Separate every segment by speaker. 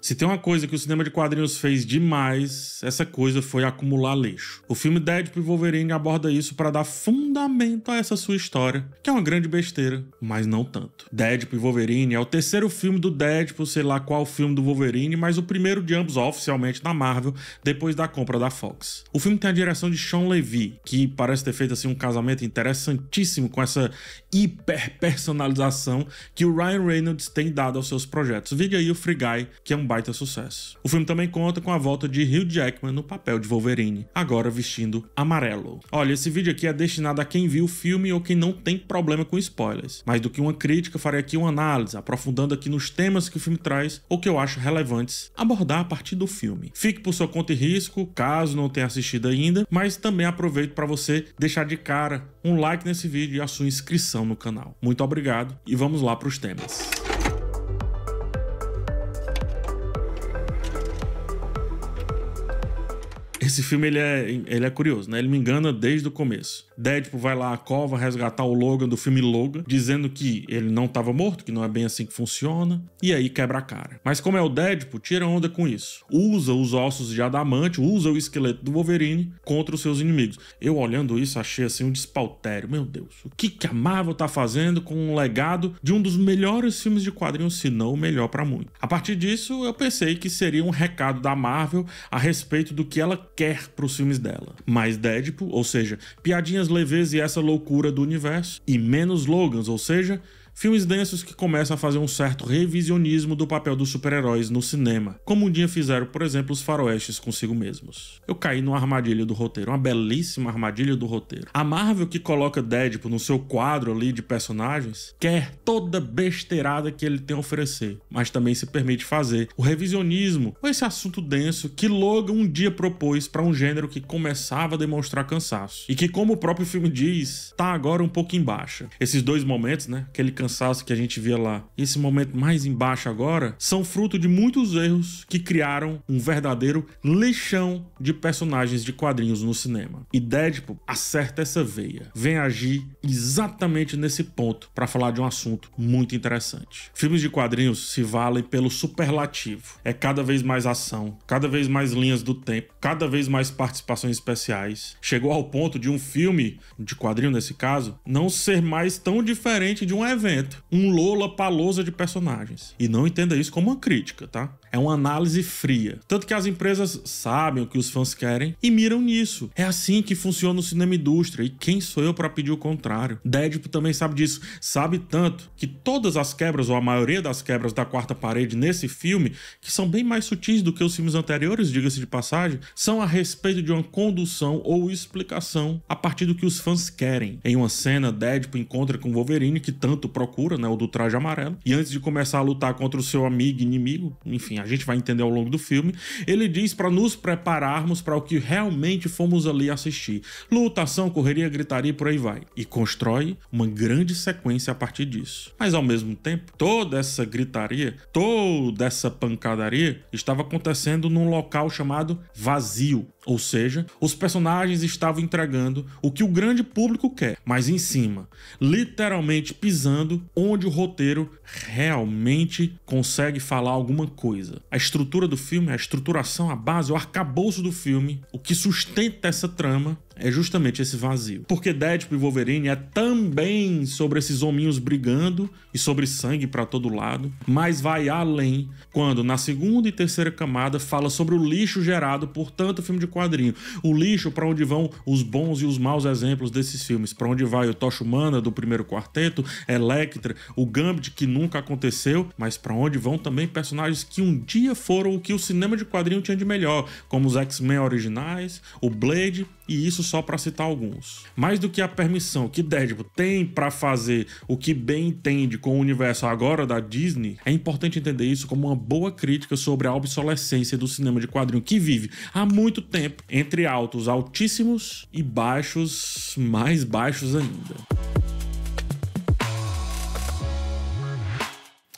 Speaker 1: Se tem uma coisa que o cinema de quadrinhos fez demais, essa coisa foi acumular lixo. O filme Deadpool e Wolverine aborda isso para dar fundamento a essa sua história, que é uma grande besteira, mas não tanto. Deadpool e Wolverine é o terceiro filme do Deadpool, sei lá qual filme do Wolverine, mas o primeiro de ambos oficialmente na Marvel, depois da compra da Fox. O filme tem a direção de Sean Levy, que parece ter feito assim um casamento interessantíssimo com essa hiperpersonalização que o Ryan Reynolds tem dado aos seus projetos. Viga aí o Free Guy, que é um baita sucesso. O filme também conta com a volta de Hugh Jackman no papel de Wolverine, agora vestindo amarelo. Olha, esse vídeo aqui é destinado a quem viu o filme ou quem não tem problema com spoilers. Mais do que uma crítica, farei aqui uma análise, aprofundando aqui nos temas que o filme traz ou que eu acho relevantes abordar a partir do filme. Fique por sua conta e risco, caso não tenha assistido ainda, mas também aproveito para você deixar de cara um like nesse vídeo e a sua inscrição no canal. Muito obrigado e vamos lá para os temas. esse filme ele é, ele é curioso, né? Ele me engana desde o começo. Deadpool vai lá à cova resgatar o Logan do filme Logan, dizendo que ele não estava morto, que não é bem assim que funciona, e aí quebra a cara. Mas como é o Deadpool, tira onda com isso. Usa os ossos de adamante, usa o esqueleto do Wolverine contra os seus inimigos. Eu olhando isso achei assim um despautério. Meu Deus, o que que a Marvel tá fazendo com um legado de um dos melhores filmes de quadrinhos, se não o melhor para muito. A partir disso, eu pensei que seria um recado da Marvel a respeito do que ela quer para os filmes dela. Mais Deadpool, ou seja, piadinhas leves e essa loucura do universo, e menos Logans, ou seja, Filmes densos que começam a fazer um certo revisionismo do papel dos super-heróis no cinema, como um dia fizeram, por exemplo, os faroestes consigo mesmos. Eu caí numa armadilha do roteiro, uma belíssima armadilha do roteiro. A Marvel que coloca Deadpool no seu quadro ali de personagens quer toda besteirada que ele tem a oferecer, mas também se permite fazer o revisionismo ou esse assunto denso que Logan um dia propôs para um gênero que começava a demonstrar cansaço e que, como o próprio filme diz, tá agora um pouco embaixo. Esses dois momentos, né? Aquele cansaço que a gente via lá, esse momento mais embaixo agora, são fruto de muitos erros que criaram um verdadeiro lixão de personagens de quadrinhos no cinema. E Deadpool acerta essa veia, vem agir exatamente nesse ponto para falar de um assunto muito interessante. Filmes de quadrinhos se valem pelo superlativo. É cada vez mais ação, cada vez mais linhas do tempo, cada vez mais participações especiais. Chegou ao ponto de um filme de quadrinho nesse caso não ser mais tão diferente de um evento evento. Um Lola Palosa de personagens. E não entenda isso como uma crítica, tá? É uma análise fria. Tanto que as empresas sabem o que os fãs querem e miram nisso. É assim que funciona o cinema indústria. E quem sou eu para pedir o contrário? Deadpool também sabe disso. Sabe tanto que todas as quebras, ou a maioria das quebras da quarta parede nesse filme, que são bem mais sutis do que os filmes anteriores, diga-se de passagem, são a respeito de uma condução ou explicação a partir do que os fãs querem. Em uma cena, Deadpool encontra com Wolverine, que tanto procura, né, o do traje amarelo, e antes de começar a lutar contra o seu amigo inimigo, enfim, a gente vai entender ao longo do filme, ele diz para nos prepararmos para o que realmente fomos ali assistir. Lutação, correria, gritaria e por aí vai. E constrói uma grande sequência a partir disso. Mas ao mesmo tempo, toda essa gritaria, toda essa pancadaria estava acontecendo num local chamado vazio, ou seja, os personagens estavam entregando o que o grande público quer, mas em cima, literalmente pisando onde o roteiro realmente consegue falar alguma coisa. A estrutura do filme, a estruturação, a base, o arcabouço do filme, o que sustenta essa trama, é justamente esse vazio. Porque Deadpool e Wolverine é também sobre esses hominhos brigando e sobre sangue para todo lado, mas vai além quando na segunda e terceira camada fala sobre o lixo gerado por tanto filme de quadrinho, o lixo para onde vão os bons e os maus exemplos desses filmes, para onde vai o Tocha Humana do primeiro quarteto, Electra, o Gambit que nunca aconteceu, mas para onde vão também personagens que um dia foram o que o cinema de quadrinho tinha de melhor, como os X-Men originais, o Blade e isso só para citar alguns. Mais do que a permissão que Deadpool tem para fazer o que bem entende com o universo agora da Disney, é importante entender isso como uma boa crítica sobre a obsolescência do cinema de quadrinho que vive há muito tempo entre altos altíssimos e baixos mais baixos ainda.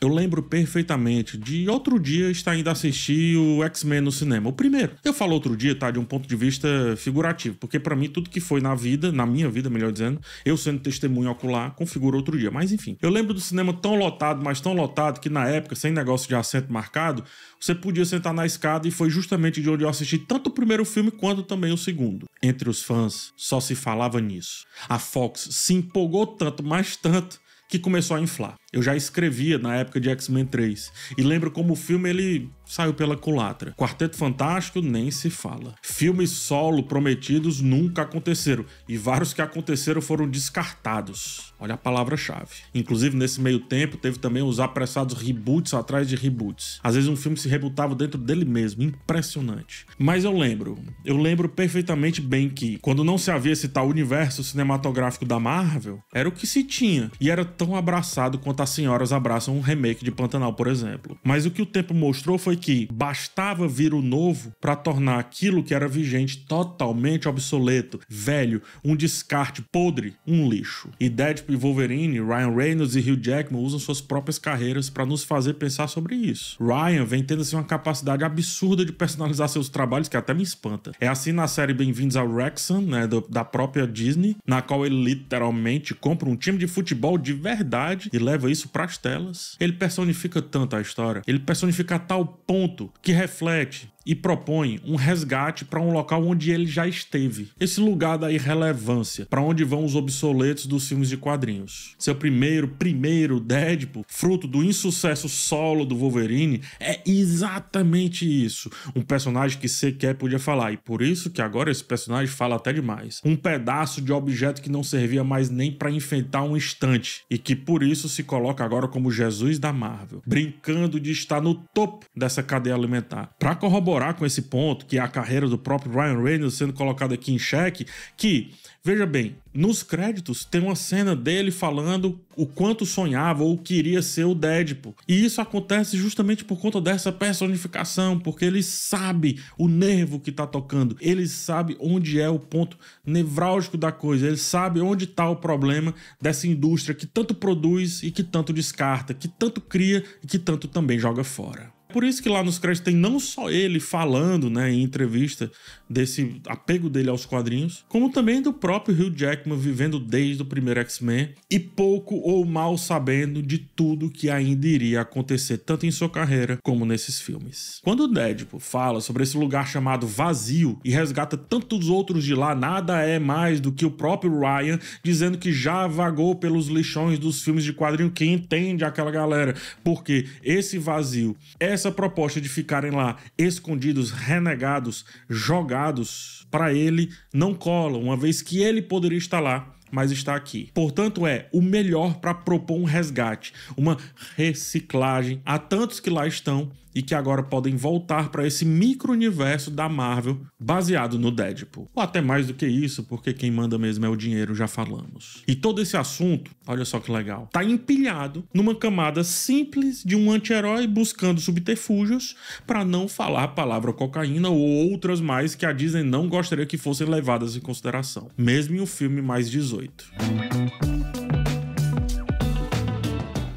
Speaker 1: Eu lembro perfeitamente de outro dia estar indo assistir o X-Men no cinema, o primeiro. Eu falo outro dia, tá? De um ponto de vista figurativo, porque para mim tudo que foi na vida, na minha vida, melhor dizendo, eu sendo testemunho ocular, configura outro dia. Mas enfim, eu lembro do cinema tão lotado, mas tão lotado, que na época, sem negócio de assento marcado, você podia sentar na escada e foi justamente de onde eu assisti tanto o primeiro filme quanto também o segundo. Entre os fãs, só se falava nisso. A Fox se empolgou tanto, mais tanto, que começou a inflar. Eu já escrevia na época de X-Men 3 e lembro como o filme ele saiu pela culatra. Quarteto Fantástico nem se fala. Filmes solo prometidos nunca aconteceram e vários que aconteceram foram descartados. Olha a palavra-chave. Inclusive nesse meio tempo teve também os apressados reboots atrás de reboots. Às vezes um filme se rebootava dentro dele mesmo, impressionante. Mas eu lembro, eu lembro perfeitamente bem que quando não se havia esse tal universo cinematográfico da Marvel, era o que se tinha e era tão abraçado quanto Notas Senhoras Abraçam um remake de Pantanal, por exemplo. Mas o que o tempo mostrou foi que bastava vir o novo para tornar aquilo que era vigente totalmente obsoleto, velho, um descarte podre, um lixo. E Deadpool e Wolverine, Ryan Reynolds e Hugh Jackman usam suas próprias carreiras para nos fazer pensar sobre isso. Ryan vem tendo assim, uma capacidade absurda de personalizar seus trabalhos que até me espanta. É assim na série Bem-vindos ao Wrexham, né, do, da própria Disney, na qual ele literalmente compra um time de futebol de verdade e leva isso para as telas. Ele personifica tanto a história, ele personifica a tal ponto que reflete e propõe um resgate para um local onde ele já esteve. Esse lugar da irrelevância, para onde vão os obsoletos dos filmes de quadrinhos. Seu primeiro, primeiro Deadpool, fruto do insucesso solo do Wolverine, é exatamente isso. Um personagem que sequer podia falar, e por isso que agora esse personagem fala até demais. Um pedaço de objeto que não servia mais nem para enfeitar um instante, e que por isso se coloca agora como Jesus da Marvel, brincando de estar no topo dessa cadeia alimentar. Para corroborar corroborar com esse ponto, que é a carreira do próprio Ryan Reynolds sendo colocada aqui em xeque, que, veja bem, nos créditos tem uma cena dele falando o quanto sonhava ou queria ser o Deadpool. E isso acontece justamente por conta dessa personificação, porque ele sabe o nervo que tá tocando, ele sabe onde é o ponto nevrálgico da coisa, ele sabe onde tá o problema dessa indústria que tanto produz e que tanto descarta, que tanto cria e que tanto também joga fora. Por isso que lá nos créditos tem não só ele falando, né, em entrevista desse apego dele aos quadrinhos, como também do próprio Hugh Jackman vivendo desde o primeiro X-Men e pouco ou mal sabendo de tudo que ainda iria acontecer tanto em sua carreira como nesses filmes. Quando o Deadpool fala sobre esse lugar chamado vazio e resgata tantos outros de lá, nada é mais do que o próprio Ryan dizendo que já vagou pelos lixões dos filmes de quadrinho que entende aquela galera, porque esse vazio, essa é essa proposta de ficarem lá escondidos, renegados, jogados, para ele não cola, uma vez que ele poderia estar lá mas está aqui. Portanto, é o melhor para propor um resgate, uma reciclagem a tantos que lá estão e que agora podem voltar para esse micro-universo da Marvel baseado no Deadpool. Ou até mais do que isso, porque quem manda mesmo é o dinheiro, já falamos. E todo esse assunto, olha só que legal, tá empilhado numa camada simples de um anti-herói buscando subterfúgios para não falar a palavra cocaína ou outras mais que a Disney não gostaria que fossem levadas em consideração, mesmo em um filme mais 18.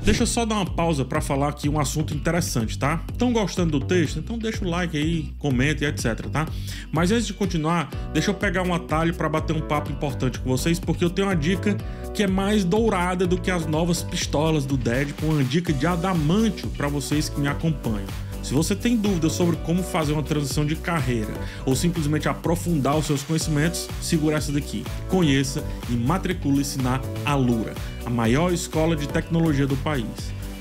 Speaker 1: Deixa eu só dar uma pausa para falar aqui um assunto interessante, tá? Estão gostando do texto? Então deixa o like aí, comenta e etc, tá? Mas antes de continuar, deixa eu pegar um atalho para bater um papo importante com vocês, porque eu tenho uma dica que é mais dourada do que as novas pistolas do Deadpool, uma dica de adamantio para vocês que me acompanham. Se você tem dúvidas sobre como fazer uma transição de carreira ou simplesmente aprofundar os seus conhecimentos, segura essa daqui. Conheça e matricule-se na Alura, a maior escola de tecnologia do país.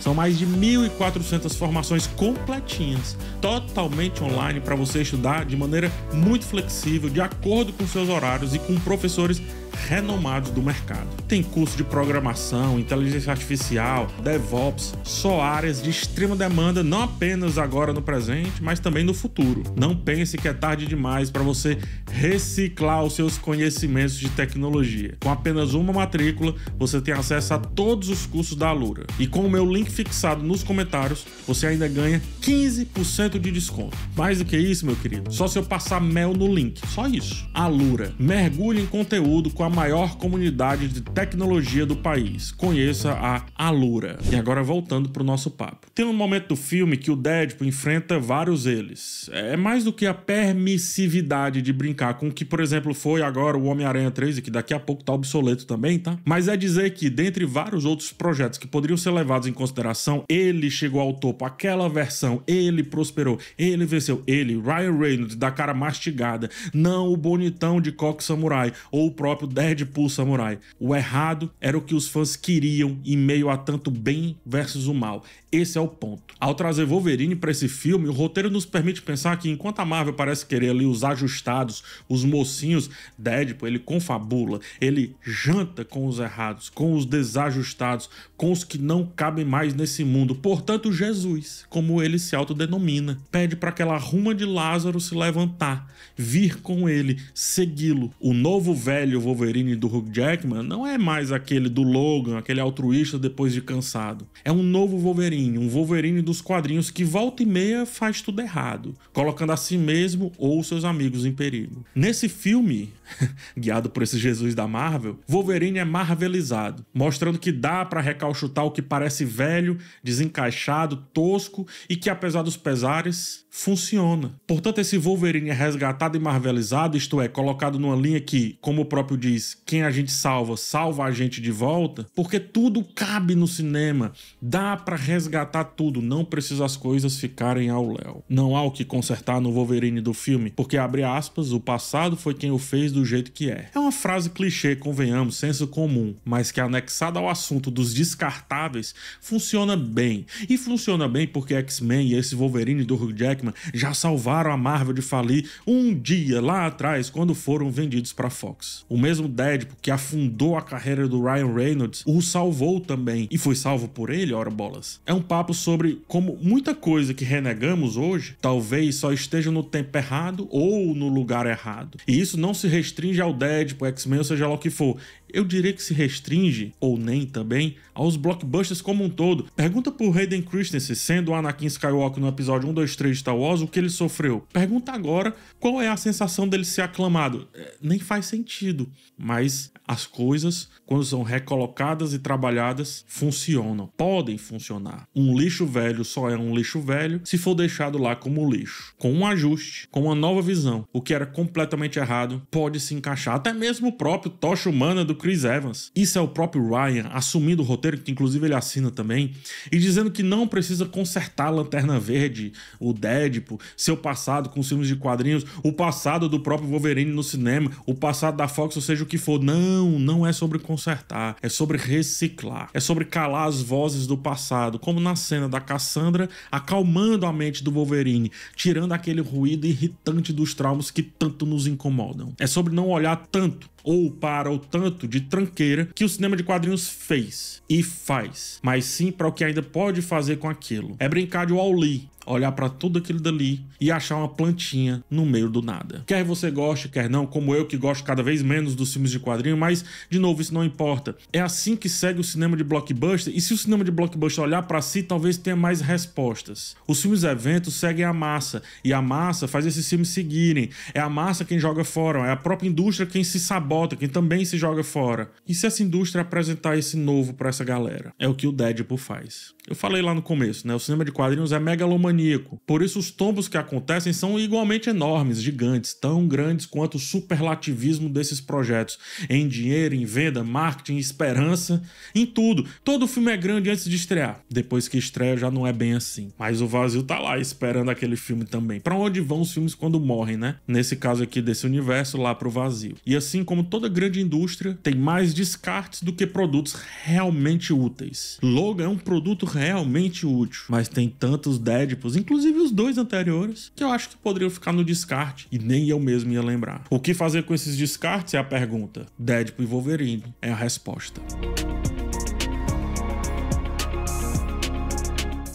Speaker 1: São mais de 1.400 formações completinhas, totalmente online para você estudar de maneira muito flexível, de acordo com seus horários e com professores renomado do mercado. Tem curso de programação, inteligência artificial, DevOps, só áreas de extrema demanda, não apenas agora no presente, mas também no futuro. Não pense que é tarde demais para você reciclar os seus conhecimentos de tecnologia. Com apenas uma matrícula, você tem acesso a todos os cursos da Alura. E com o meu link fixado nos comentários, você ainda ganha 15% de desconto. Mais do que isso, meu querido, só se eu passar mel no link. Só isso. Alura, mergulhe em conteúdo com com a maior comunidade de tecnologia do país. Conheça a Alura. E agora voltando para o nosso papo. Tem um momento do filme que o Deadpool enfrenta vários eles. É mais do que a permissividade de brincar com o que, por exemplo, foi agora o Homem-Aranha 3 que daqui a pouco tá obsoleto também, tá? Mas é dizer que, dentre vários outros projetos que poderiam ser levados em consideração, ele chegou ao topo, aquela versão, ele prosperou, ele venceu, ele, Ryan Reynolds, da cara mastigada, não o bonitão de Cox Samurai, ou o próprio Deadpool Samurai. O errado era o que os fãs queriam em meio a tanto bem versus o mal. Esse é o ponto. Ao trazer Wolverine para esse filme, o roteiro nos permite pensar que enquanto a Marvel parece querer ali os ajustados, os mocinhos, Deadpool ele confabula, ele janta com os errados, com os desajustados, com os que não cabem mais nesse mundo. Portanto, Jesus, como ele se autodenomina, pede para aquela ruma de Lázaro se levantar, vir com ele, segui-lo. O novo velho Wolverine do Hugh Jackman não é mais aquele do Logan, aquele altruísta depois de cansado. É um novo Wolverine Wolverine, um Wolverine dos quadrinhos que volta e meia faz tudo errado, colocando a si mesmo ou seus amigos em perigo. Nesse filme, guiado por esse Jesus da Marvel, Wolverine é marvelizado, mostrando que dá para recalchutar o que parece velho, desencaixado, tosco e que apesar dos pesares, funciona. Portanto, esse Wolverine é resgatado e marvelizado, isto é, colocado numa linha que, como o próprio diz, quem a gente salva, salva a gente de volta, porque tudo cabe no cinema, dá para resgatar resgatar tudo, não precisa as coisas ficarem ao léu. Não há o que consertar no Wolverine do filme, porque abre aspas, o passado foi quem o fez do jeito que é. É uma frase clichê, convenhamos, senso comum, mas que anexada ao assunto dos descartáveis, funciona bem. E funciona bem porque X-Men e esse Wolverine do Hugh Jackman já salvaram a Marvel de falir um dia lá atrás quando foram vendidos para Fox. O mesmo Deadpool que afundou a carreira do Ryan Reynolds o salvou também e foi salvo por ele, ora bolas. É um papo sobre como muita coisa que renegamos hoje talvez só esteja no tempo errado ou no lugar errado. E isso não se restringe ao Deadpool, X-Men, seja lá o que for eu diria que se restringe, ou nem também, aos blockbusters como um todo. Pergunta por Hayden Christensen, sendo o Anakin Skywalker no episódio 1, 2, 3 de Star Wars, o que ele sofreu. Pergunta agora qual é a sensação dele ser aclamado. É, nem faz sentido, mas as coisas, quando são recolocadas e trabalhadas, funcionam, podem funcionar. Um lixo velho só é um lixo velho se for deixado lá como lixo. Com um ajuste, com uma nova visão, o que era completamente errado pode se encaixar. Até mesmo o próprio Tocha Humana do Chris Evans. Isso é o próprio Ryan assumindo o roteiro, que inclusive ele assina também, e dizendo que não precisa consertar a Lanterna Verde, o Deadpool, seu passado com os filmes de quadrinhos, o passado do próprio Wolverine no cinema, o passado da Fox, ou seja, o que for. Não, não é sobre consertar, é sobre reciclar, é sobre calar as vozes do passado, como na cena da Cassandra acalmando a mente do Wolverine, tirando aquele ruído irritante dos traumas que tanto nos incomodam. É sobre não olhar tanto ou para o tanto de tranqueira que o cinema de quadrinhos fez e faz, mas sim para o que ainda pode fazer com aquilo. É brincar de Wall-E, olhar para tudo aquilo dali e achar uma plantinha no meio do nada. Quer você goste, quer não, como eu que gosto cada vez menos dos filmes de quadrinho, mas de novo isso não importa. É assim que segue o cinema de blockbuster e se o cinema de blockbuster olhar para si, talvez tenha mais respostas. Os filmes eventos seguem a massa e a massa faz esses filmes seguirem. É a massa quem joga fora, é a própria indústria quem se sabota, quem também se joga fora. E se essa indústria apresentar esse novo para essa galera? É o que o Deadpool faz. Eu falei lá no começo, né? O cinema de quadrinhos é megalomania maníaco. Por isso, os tombos que acontecem são igualmente enormes, gigantes, tão grandes quanto o superlativismo desses projetos. Em dinheiro, em venda, marketing, esperança, em tudo. Todo filme é grande antes de estrear. Depois que estreia, já não é bem assim. Mas o vazio tá lá esperando aquele filme também. Para onde vão os filmes quando morrem, né? Nesse caso aqui desse universo, lá pro vazio. E assim como toda grande indústria, tem mais descartes do que produtos realmente úteis. Logan é um produto realmente útil, mas tem tantos Deadpool inclusive os dois anteriores, que eu acho que poderiam ficar no descarte e nem eu mesmo ia lembrar. O que fazer com esses descartes é a pergunta. Deadpool e Wolverine é a resposta.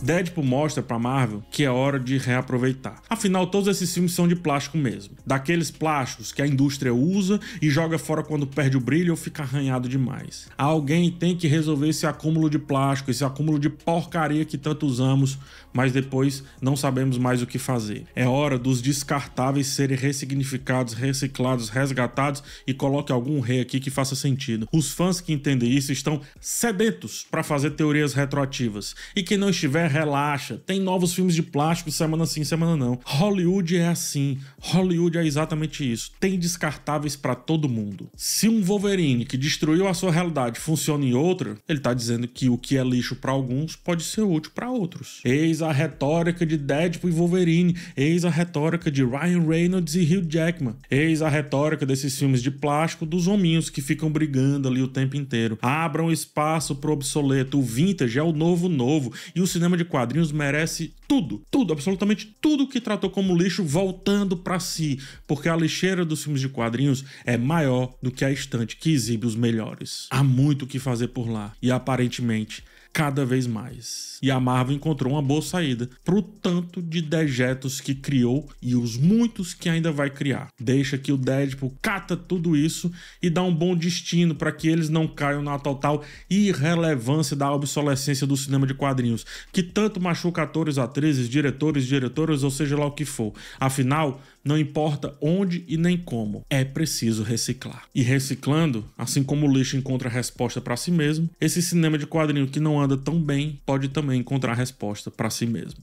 Speaker 1: Deadpool mostra para Marvel que é hora de reaproveitar. Afinal, todos esses filmes são de plástico mesmo, daqueles plásticos que a indústria usa e joga fora quando perde o brilho ou fica arranhado demais. Alguém tem que resolver esse acúmulo de plástico, esse acúmulo de porcaria que tanto usamos, mas depois não sabemos mais o que fazer. É hora dos descartáveis serem ressignificados, reciclados, resgatados e coloque algum rei aqui que faça sentido. Os fãs que entendem isso estão sedentos para fazer teorias retroativas e quem não estiver relaxa. Tem novos filmes de plástico semana sim, semana não. Hollywood é assim. Hollywood é exatamente isso. Tem descartáveis para todo mundo. Se um Wolverine que destruiu a sua realidade funciona em outra, ele tá dizendo que o que é lixo para alguns pode ser útil para outros. Eis a retórica de Deadpool e Wolverine, eis a retórica de Ryan Reynolds e Hugh Jackman, eis a retórica desses filmes de plástico dos hominhos que ficam brigando ali o tempo inteiro. Abram espaço pro obsoleto, o vintage é o novo novo e o cinema de Quadrinhos merece tudo, tudo, absolutamente tudo que tratou como lixo voltando para si, porque a lixeira dos filmes de quadrinhos é maior do que a estante que exibe os melhores. Há muito o que fazer por lá e aparentemente cada vez mais. E a Marvel encontrou uma boa saída para o tanto de dejetos que criou e os muitos que ainda vai criar. Deixa que o Deadpool cata tudo isso e dá um bom destino para que eles não caiam na total irrelevância da obsolescência do cinema de quadrinhos, que tanto machuca atores, atrizes, diretores, diretoras, ou seja lá o que for. Afinal, não importa onde e nem como, é preciso reciclar. E reciclando, assim como o lixo encontra resposta para si mesmo, esse cinema de quadrinho que não anda tão bem pode também encontrar resposta para si mesmo.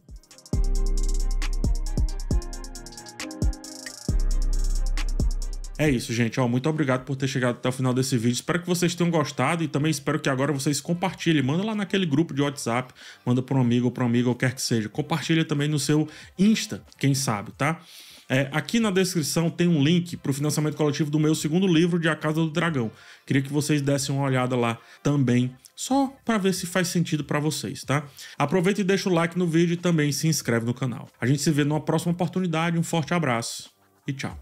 Speaker 1: É isso, gente. Ó, muito obrigado por ter chegado até o final desse vídeo. Espero que vocês tenham gostado e também espero que agora vocês compartilhem. Manda lá naquele grupo de WhatsApp, manda para um amigo ou para um amigo, ou quer que seja. Compartilha também no seu Insta, quem sabe, tá? É, aqui na descrição tem um link para o financiamento coletivo do meu segundo livro de A Casa do Dragão. Queria que vocês dessem uma olhada lá também, só para ver se faz sentido para vocês, tá? Aproveita e deixa o like no vídeo e também se inscreve no canal. A gente se vê numa próxima oportunidade. Um forte abraço e tchau.